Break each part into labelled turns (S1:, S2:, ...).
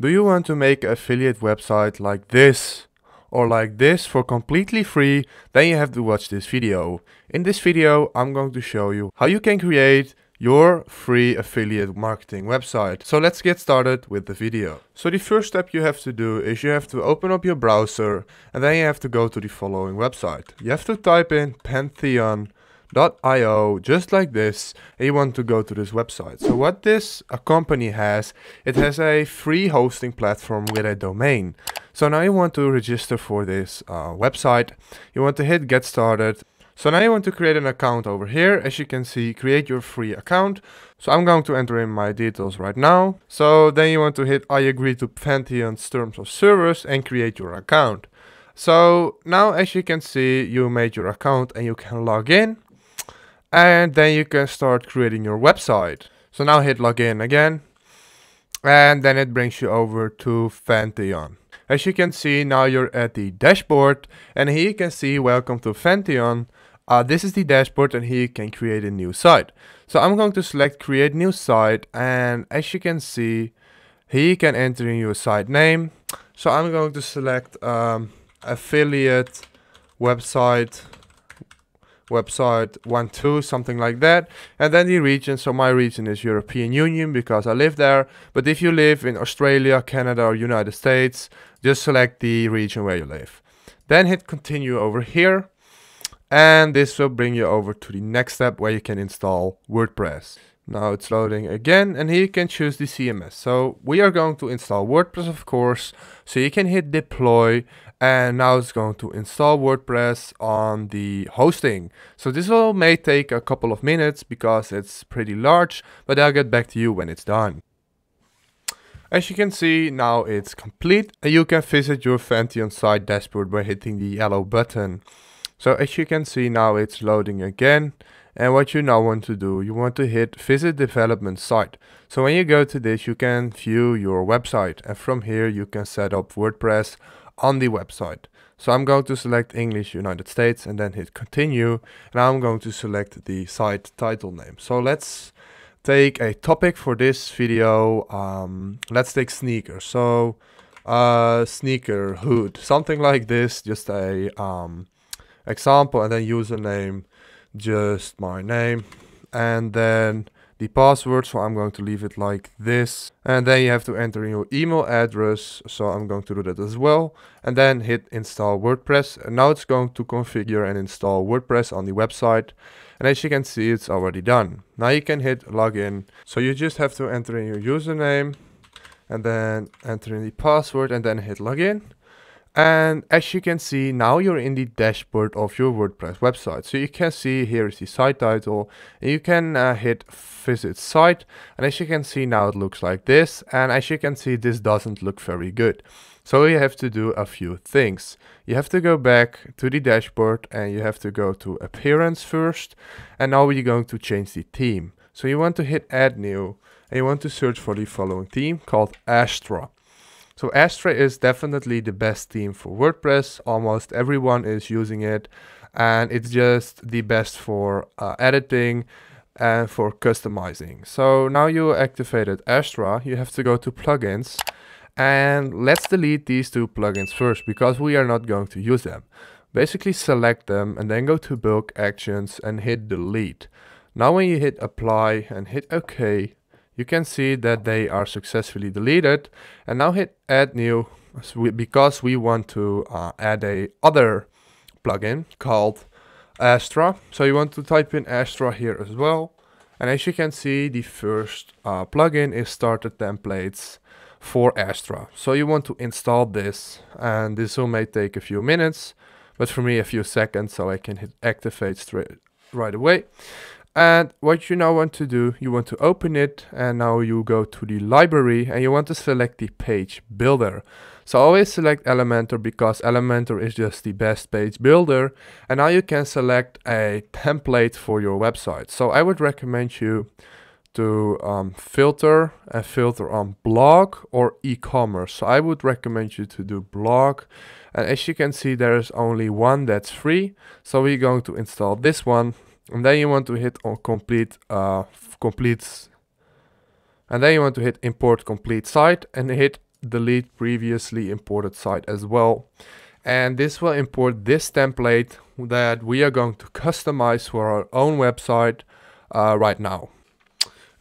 S1: Do you want to make affiliate website like this or like this for completely free, then you have to watch this video. In this video, I'm going to show you how you can create your free affiliate marketing website. So let's get started with the video. So the first step you have to do is you have to open up your browser and then you have to go to the following website. You have to type in Pantheon .io, just like this, and you want to go to this website. So what this a company has, it has a free hosting platform with a domain. So now you want to register for this uh, website. You want to hit get started. So now you want to create an account over here. As you can see, create your free account. So I'm going to enter in my details right now. So then you want to hit I agree to Pantheon's terms of service and create your account. So now as you can see, you made your account and you can log in and then you can start creating your website. So now hit login again and then it brings you over to Fantion. As you can see now you're at the dashboard and here you can see welcome to Fantion. Uh, this is the dashboard and here you can create a new site. So I'm going to select create new site and as you can see here you can enter in your site name. So I'm going to select um, affiliate website website 1-2 something like that and then the region so my region is European Union because I live there but if you live in Australia Canada or United States just select the region where you live then hit continue over here and this will bring you over to the next step where you can install WordPress now it's loading again and here you can choose the CMS. So we are going to install WordPress of course. So you can hit deploy and now it's going to install WordPress on the hosting. So this will may take a couple of minutes because it's pretty large but I'll get back to you when it's done. As you can see, now it's complete and you can visit your Fantion site dashboard by hitting the yellow button. So as you can see now it's loading again and what you now want to do, you want to hit visit development site. So when you go to this, you can view your website and from here you can set up WordPress on the website. So I'm going to select English United States and then hit continue. And I'm going to select the site title name. So let's take a topic for this video. Um, let's take sneakers. So uh, sneaker hood, something like this, just a um, example and then username just my name and then the password so I'm going to leave it like this and then you have to enter your email address so I'm going to do that as well and then hit install WordPress and now it's going to configure and install WordPress on the website and as you can see it's already done now you can hit login so you just have to enter in your username and then enter in the password and then hit login and as you can see, now you're in the dashboard of your WordPress website. So you can see here is the site title. And you can uh, hit visit site. And as you can see now, it looks like this. And as you can see, this doesn't look very good. So you have to do a few things. You have to go back to the dashboard and you have to go to appearance first. And now we're going to change the theme. So you want to hit add new and you want to search for the following theme called Astra. So Astra is definitely the best theme for WordPress. Almost everyone is using it and it's just the best for uh, editing and for customizing. So now you activated Astra, you have to go to plugins and let's delete these two plugins first because we are not going to use them. Basically select them and then go to bulk actions and hit delete. Now when you hit apply and hit OK, you can see that they are successfully deleted and now hit add new because we want to uh, add a other plugin called Astra so you want to type in Astra here as well and as you can see the first uh, plugin is starter templates for Astra so you want to install this and this will may take a few minutes but for me a few seconds so I can hit activate straight right away and what you now want to do, you want to open it and now you go to the library and you want to select the page builder. So always select Elementor because Elementor is just the best page builder. And now you can select a template for your website. So I would recommend you to um, filter and filter on blog or e-commerce. So I would recommend you to do blog. And as you can see, there is only one that's free. So we're going to install this one and then you want to hit on complete uh, complete and then you want to hit import complete site and hit delete previously imported site as well and this will import this template that we are going to customize for our own website uh, right now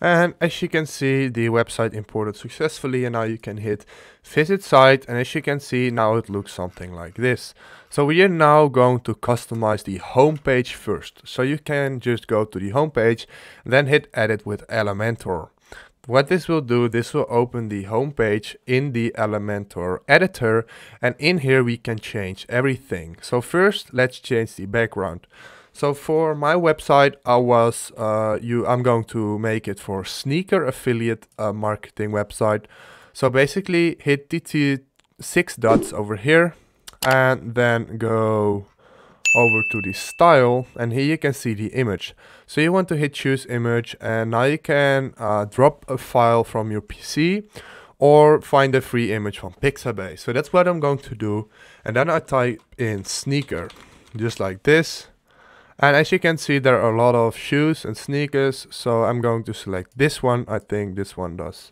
S1: and as you can see, the website imported successfully and now you can hit visit site. And as you can see, now it looks something like this. So we are now going to customize the homepage first. So you can just go to the homepage, then hit edit with Elementor. What this will do, this will open the homepage in the Elementor editor and in here we can change everything. So first let's change the background. So for my website, I was uh, you. I'm going to make it for sneaker affiliate uh, marketing website. So basically, hit the six dots over here, and then go over to the style and here you can see the image so you want to hit choose image and now you can uh, drop a file from your pc or find a free image from pixabay so that's what i'm going to do and then i type in sneaker just like this and as you can see, there are a lot of shoes and sneakers. So I'm going to select this one. I think this one does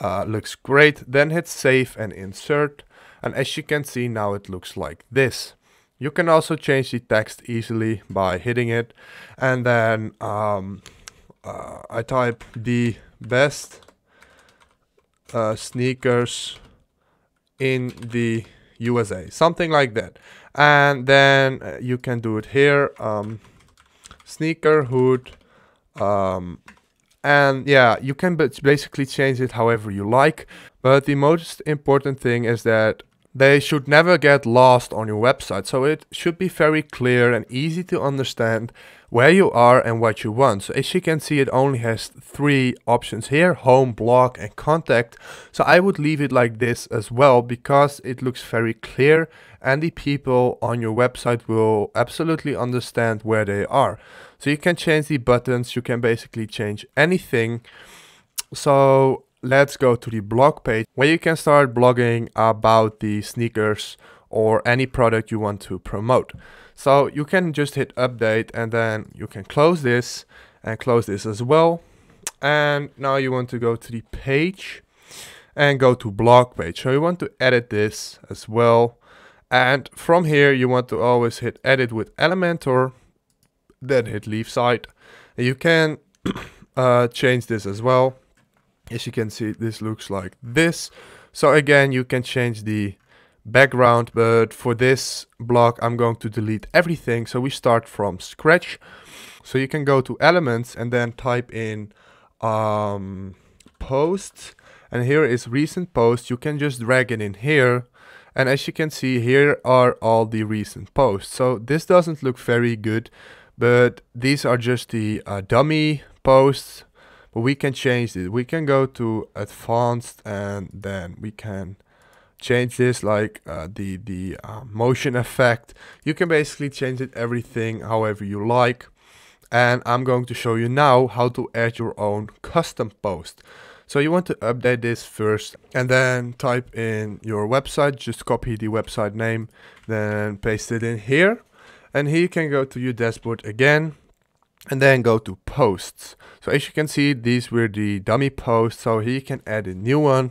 S1: uh, looks great. Then hit save and insert. And as you can see, now it looks like this. You can also change the text easily by hitting it. And then um, uh, I type the best uh, sneakers in the USA, something like that and then uh, you can do it here um, sneaker hood um, and yeah you can basically change it however you like but the most important thing is that they should never get lost on your website so it should be very clear and easy to understand where you are and what you want. So as you can see, it only has three options here, home, blog and contact. So I would leave it like this as well because it looks very clear and the people on your website will absolutely understand where they are. So you can change the buttons, you can basically change anything. So let's go to the blog page where you can start blogging about the sneakers or any product you want to promote. So you can just hit update and then you can close this and close this as well. And now you want to go to the page and go to blog page. So you want to edit this as well. And from here, you want to always hit edit with Elementor, then hit leave site. You can uh, change this as well. As you can see, this looks like this. So again, you can change the background, but for this block, I'm going to delete everything. So we start from scratch. So you can go to elements and then type in um, posts. And here is recent posts. You can just drag it in here. And as you can see, here are all the recent posts. So this doesn't look very good, but these are just the uh, dummy posts. But we can change it. We can go to advanced and then we can change this like uh, the the uh, motion effect you can basically change it everything however you like and I'm going to show you now how to add your own custom post so you want to update this first and then type in your website just copy the website name then paste it in here and here you can go to your dashboard again and then go to posts so as you can see these were the dummy posts so here you can add a new one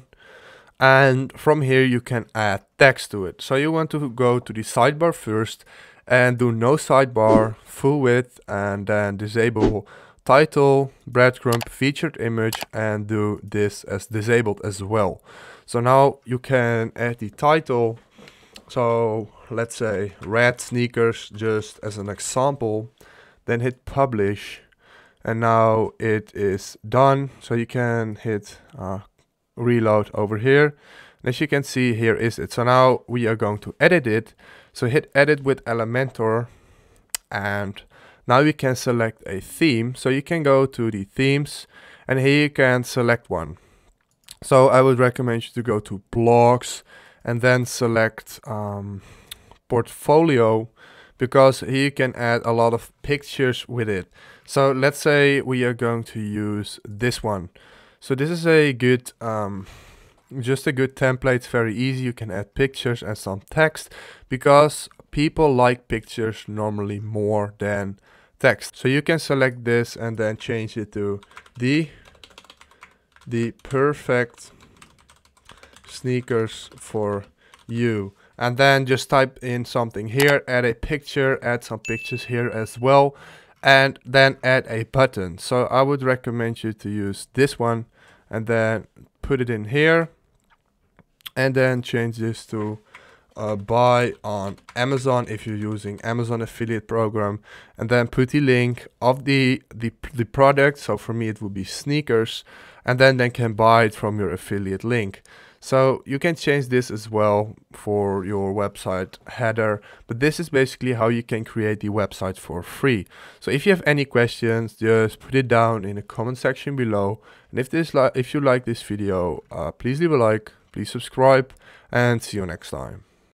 S1: and from here you can add text to it. So you want to go to the sidebar first and do no sidebar, full width and then disable title, breadcrumb, featured image and do this as disabled as well. So now you can add the title. So let's say red sneakers just as an example, then hit publish and now it is done. So you can hit uh, reload over here. And as you can see, here is it. So now we are going to edit it. So hit edit with Elementor and now we can select a theme. So you can go to the themes and here you can select one. So I would recommend you to go to blogs and then select um, portfolio because here you can add a lot of pictures with it. So let's say we are going to use this one. So this is a good, um, just a good template. It's very easy. You can add pictures and some text because people like pictures normally more than text. So you can select this and then change it to the, the perfect sneakers for you and then just type in something here add a picture add some pictures here as well and then add a button. So I would recommend you to use this one and then put it in here and then change this to uh, buy on Amazon if you're using Amazon affiliate program and then put the link of the, the, the product. So for me, it would be sneakers and then they can buy it from your affiliate link. So you can change this as well for your website header, but this is basically how you can create the website for free. So if you have any questions, just put it down in the comment section below. And if this if you like this video, uh, please leave a like, please subscribe and see you next time.